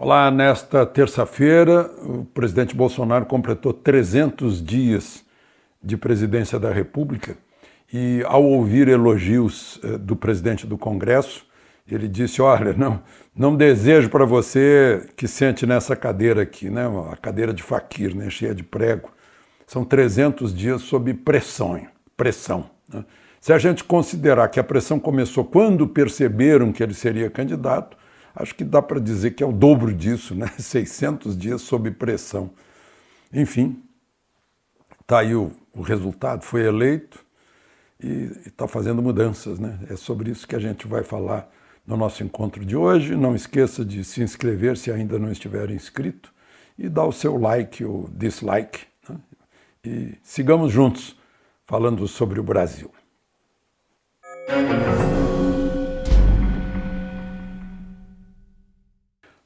Olá, nesta terça-feira, o presidente Bolsonaro completou 300 dias de presidência da República e, ao ouvir elogios eh, do presidente do Congresso, ele disse: Olha, não, não desejo para você que sente nessa cadeira aqui, né? a cadeira de faquir, né? cheia de prego. São 300 dias sob pressão. pressão né? Se a gente considerar que a pressão começou quando perceberam que ele seria candidato, acho que dá para dizer que é o dobro disso, né? 600 dias sob pressão. Enfim, está aí o, o, resultado, foi eleito e está fazendo mudanças, né? É sobre isso que a gente vai falar no nosso encontro de hoje. Não esqueça de se inscrever se ainda não estiver inscrito e dar o seu like ou dislike. Né? E sigamos juntos falando sobre o Brasil.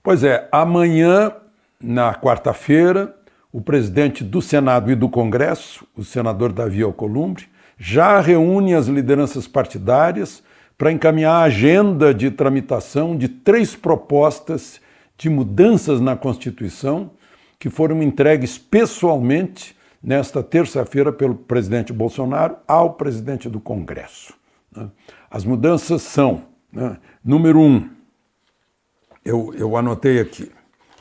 Pois é, amanhã, na quarta-feira, o presidente do Senado e do Congresso, o senador Davi Alcolumbre, já reúne as lideranças partidárias para encaminhar a agenda de tramitação de três propostas de mudanças na Constituição que foram entregues pessoalmente nesta terça-feira pelo presidente Bolsonaro ao presidente do Congresso. Né? As mudanças são, né, número um, eu, eu anotei aqui.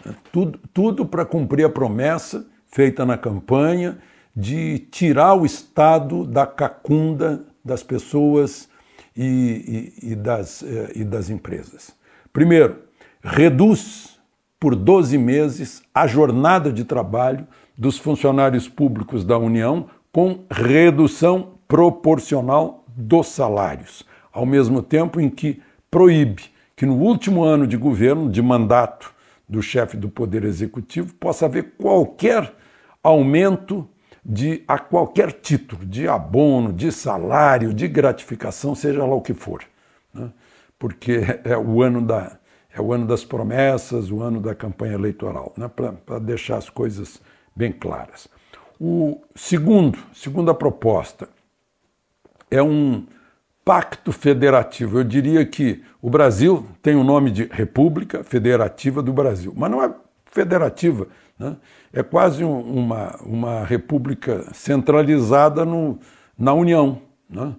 Né, tudo, tudo para cumprir a promessa feita na campanha de tirar o Estado da cacunda das pessoas e, e, e das, eh, e das empresas. Primeiro, reduz por 12 meses a jornada de trabalho dos funcionários públicos da União com redução proporcional dos salários, ao mesmo tempo em que proíbe que no último ano de governo, de mandato do chefe do Poder Executivo, possa haver qualquer aumento de a qualquer título, de abono, de salário, de gratificação, seja lá o que for. Né? Porque é o ano da é o ano das promessas, o ano da campanha eleitoral, né? para deixar as coisas bem claras. O segundo, segunda proposta é um pacto federativo. Eu diria que o Brasil tem o nome de República Federativa do Brasil, mas não é federativa, né? é quase um, uma, uma república centralizada no, na União, né?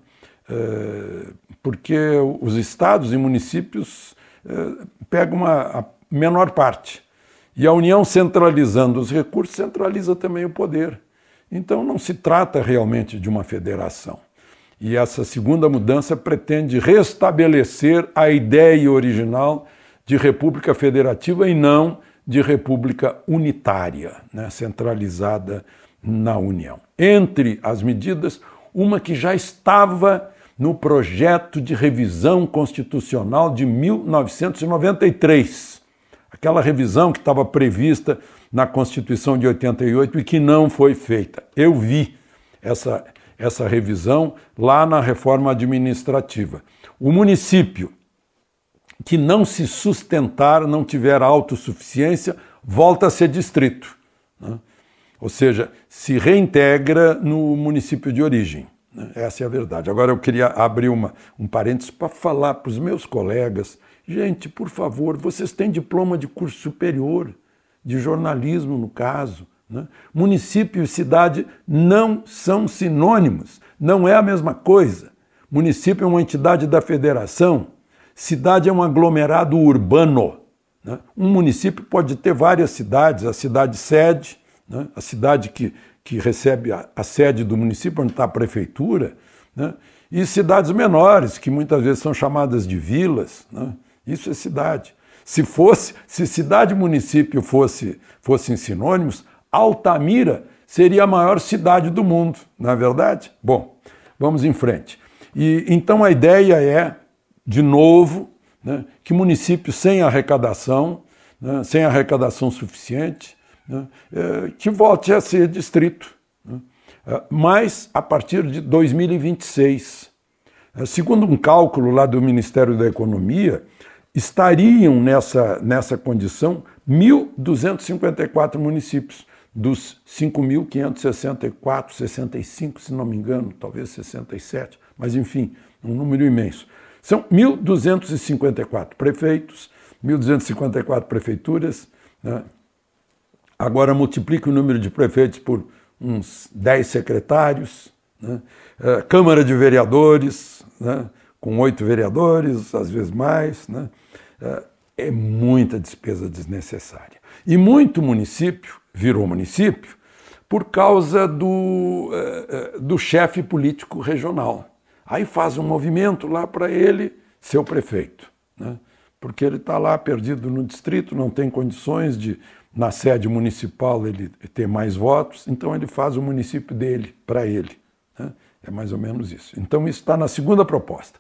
é, porque os estados e municípios é, pegam a, a menor parte. E a União centralizando os recursos centraliza também o poder. Então não se trata realmente de uma federação. E essa segunda mudança pretende restabelecer a ideia original de república federativa e não de república unitária, né, centralizada na União. Entre as medidas, uma que já estava no projeto de revisão constitucional de 1993. Aquela revisão que estava prevista na Constituição de 88 e que não foi feita. Eu vi essa essa revisão lá na reforma administrativa. O município que não se sustentar, não tiver autossuficiência, volta a ser distrito. Né? Ou seja, se reintegra no município de origem. Né? Essa é a verdade. Agora eu queria abrir uma, um parênteses para falar para os meus colegas. Gente, por favor, vocês têm diploma de curso superior, de jornalismo, no caso. Né? Município e cidade não são sinônimos, não é a mesma coisa. Município é uma entidade da federação, cidade é um aglomerado urbano. Né? Um município pode ter várias cidades, a cidade sede, né? a cidade que, que recebe a, a sede do município, onde está a prefeitura, né? e cidades menores, que muitas vezes são chamadas de vilas. Né? Isso é cidade. Se fosse, se cidade e município fosse, fossem sinônimos, Altamira seria a maior cidade do mundo, não é verdade? Bom, vamos em frente. E então a ideia é, de novo, né, que municípios sem arrecadação, né, sem arrecadação suficiente, né, é, que volte a ser distrito. Né, é, mas a partir de 2026. É, segundo um cálculo lá do Ministério da Economia, estariam nessa, nessa condição 1.254 municípios dos 5.564, 65, se não me engano, talvez 67, mas enfim, um número imenso. São 1.254 prefeitos, 1.254 prefeituras. Né? Agora multiplica o número de prefeitos por uns 10 secretários, né? É, Câmara de Vereadores, né? com oito vereadores, às vezes mais. Né? É, é muita despesa desnecessária. E muito município virou município por causa do, eh, eh, do chefe político regional. Aí faz um movimento lá para ele ser o prefeito, né? porque ele está lá perdido no distrito, não tem condições de, na sede municipal, ele ter mais votos, então ele faz o município dele, para ele. Né? É mais ou menos isso. Então, isso está na segunda proposta.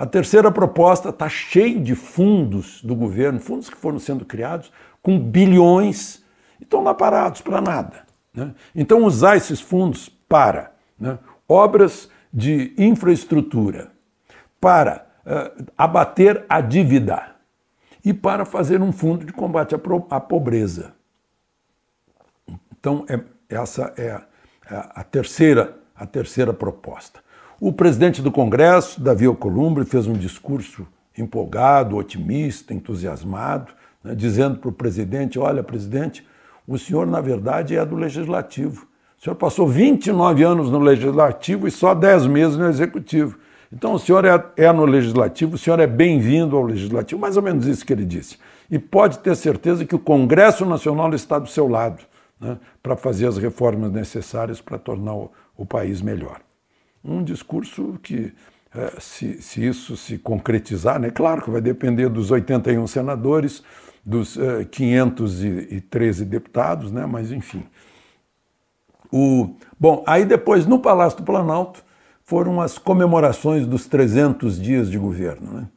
A terceira proposta está cheia de fundos do governo, fundos que foram sendo criados com bilhões e estão lá parados para nada. Né? Então, usar esses fundos para né, obras de infraestrutura, para uh, abater a dívida e para fazer um fundo de combate à, à pobreza. Então, é, essa é a, é a, terceira, a terceira proposta. O presidente do Congresso, Davi Alcolumbre, fez um discurso empolgado, otimista, entusiasmado, né, dizendo para o presidente: Olha, presidente, o senhor, na verdade, é do legislativo. O senhor passou 29 anos no legislativo e só 10 meses no executivo. Então, o senhor é, é no legislativo, o senhor é bem-vindo ao legislativo, mais ou menos isso que ele disse. E pode ter certeza que o Congresso Nacional está do seu lado né, para fazer as reformas necessárias para tornar o, o país melhor um discurso que, é, se, se isso se concretizar, né, claro que vai depender dos 81 senadores, dos 513 é, deputados, né, mas enfim. O, bom, aí depois no Palácio do Planalto foram as comemorações dos 300 dias de governo. Né?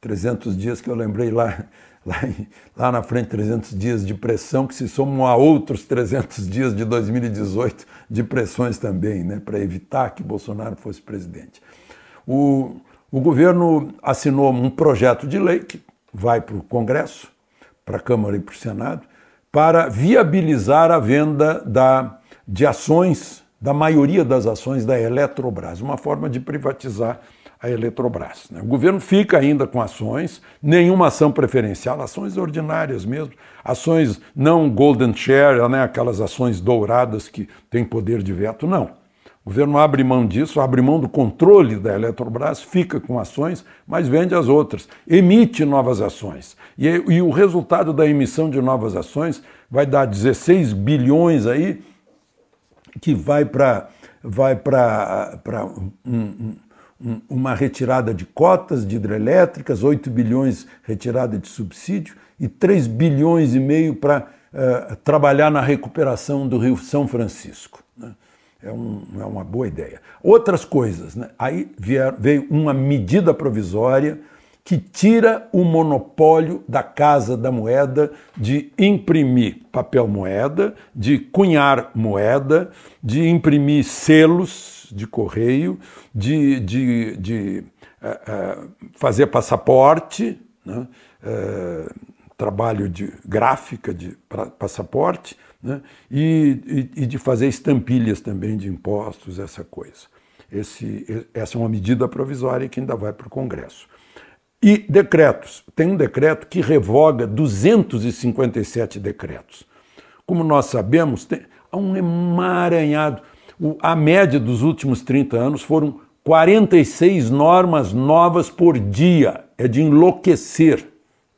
300 dias que eu lembrei lá lá, em, lá na frente 300 dias de pressão que se somam a outros 300 dias de 2018 de pressões também, né, para evitar que Bolsonaro fosse presidente. O, o governo assinou um projeto de lei que vai para o Congresso, para a Câmara e para o Senado, para viabilizar a venda da, de ações, da maioria das ações da Eletrobras, uma forma de privatizar a a Eletrobras. Né? O governo fica ainda com ações, nenhuma ação preferencial, ações ordinárias mesmo, ações não golden share, né? aquelas ações douradas que têm poder de veto, não. O governo abre mão disso, abre mão do controle da Eletrobras, fica com ações, mas vende as outras, emite novas ações. E, e o resultado da emissão de novas ações vai dar 16 bilhões aí, que vai para vai para um uma retirada de cotas de hidrelétricas, 8 bilhões retirada de subsídio e 3 bilhões e meio para eh, trabalhar na recuperação do Rio São Francisco. Né? É, um, é, uma boa ideia. Outras coisas, né? aí vier, veio uma medida provisória que tira o monopólio da Casa da Moeda de imprimir papel moeda, de cunhar moeda, de imprimir selos de correio, de, de, de uh, uh, fazer passaporte, né? uh, trabalho de gráfica de passaporte, né? e, e, e de fazer estampilhas também de impostos, essa coisa. Esse, essa é uma medida provisória que ainda vai para o Congresso. E decretos. Tem um decreto que revoga 257 decretos. Como nós sabemos, tem, há um emaranhado. O, a média dos últimos 30 anos foram 46 normas novas por dia. É de enlouquecer.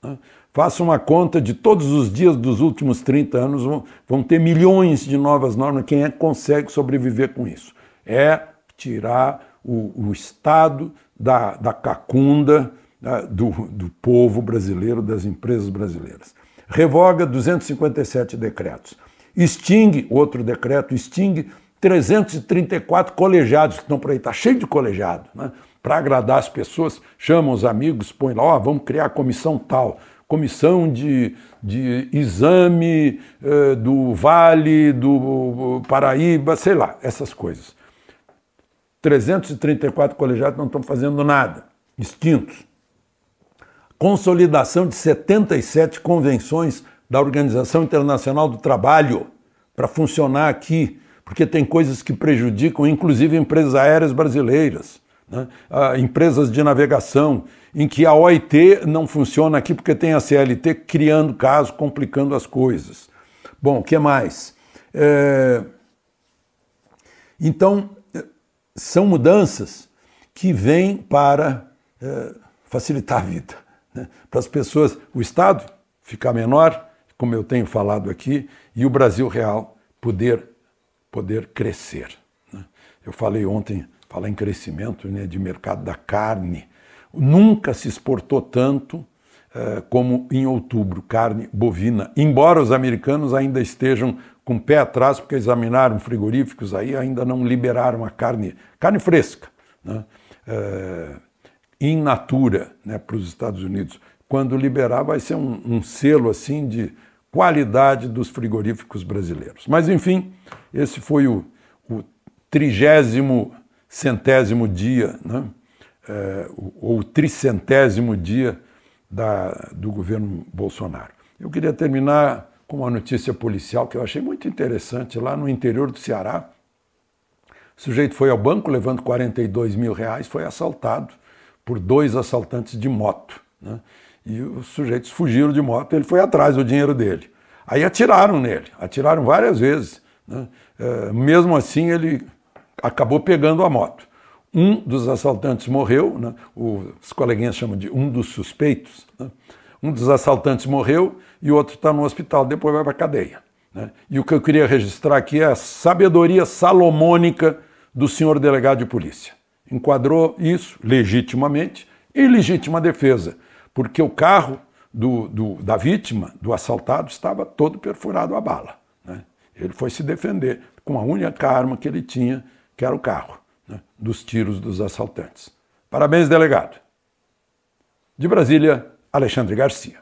Né? Faça uma conta de todos os dias dos últimos 30 anos, vão, vão ter milhões de novas normas. Quem é que consegue sobreviver com isso? É tirar o, o Estado da, da cacunda, né, do, do povo brasileiro, das empresas brasileiras. Revoga 257 decretos. Extingue, outro decreto, extingue 334 colegiados que estão por aí, está cheio de colegiado. Né? Para agradar as pessoas, chama os amigos, põe lá, vamos criar a comissão tal, comissão de, de exame eh, do Vale, do Paraíba, sei lá, essas coisas. 334 colegiados não estão fazendo nada, extintos consolidação de 77 convenções da Organização Internacional do Trabalho para funcionar aqui, porque tem coisas que prejudicam, inclusive empresas aéreas brasileiras, né? ah, empresas de navegação, em que a OIT não funciona aqui porque tem a CLT criando casos, complicando as coisas. Bom, o que mais? É... Então, são mudanças que vêm para é, facilitar a vida. Né? Para as pessoas, o Estado ficar menor, como eu tenho falado aqui, e o Brasil real poder, poder crescer. Né? Eu falei ontem, falar em crescimento né, de mercado da carne. Nunca se exportou tanto eh, como em outubro, carne bovina, embora os americanos ainda estejam com o pé atrás, porque examinaram frigoríficos aí, ainda não liberaram a carne, carne fresca. Né? Eh, in natura né, para os Estados Unidos. Quando liberar, vai ser um, um selo assim de qualidade dos frigoríficos brasileiros. Mas, enfim, esse foi o, o trigésimo centésimo dia, né? é, ou tricentésimo dia da, do governo Bolsonaro. Eu queria terminar com uma notícia policial que eu achei muito interessante lá no interior do Ceará. O sujeito foi ao banco levando 42 mil reais, foi assaltado por dois assaltantes de moto. Né? E os sujeitos fugiram de moto, ele foi atrás do dinheiro dele. Aí atiraram nele, atiraram várias vezes. Né? É, mesmo assim, ele acabou pegando a moto. Um dos assaltantes morreu, né? os coleguinhas chamam de um dos suspeitos. Né? Um dos assaltantes morreu e o outro está no hospital, depois vai para a cadeia. Né? E o que eu queria registrar aqui é a sabedoria salomônica do senhor delegado de polícia enquadrou isso legitimamente e legítima defesa, porque o carro do, do, da vítima, do assaltado, estava todo perfurado a bala. Né? Ele foi se defender com a única arma que ele tinha, que era o carro, né? dos tiros dos assaltantes. Parabéns, delegado. De Brasília, Alexandre Garcia.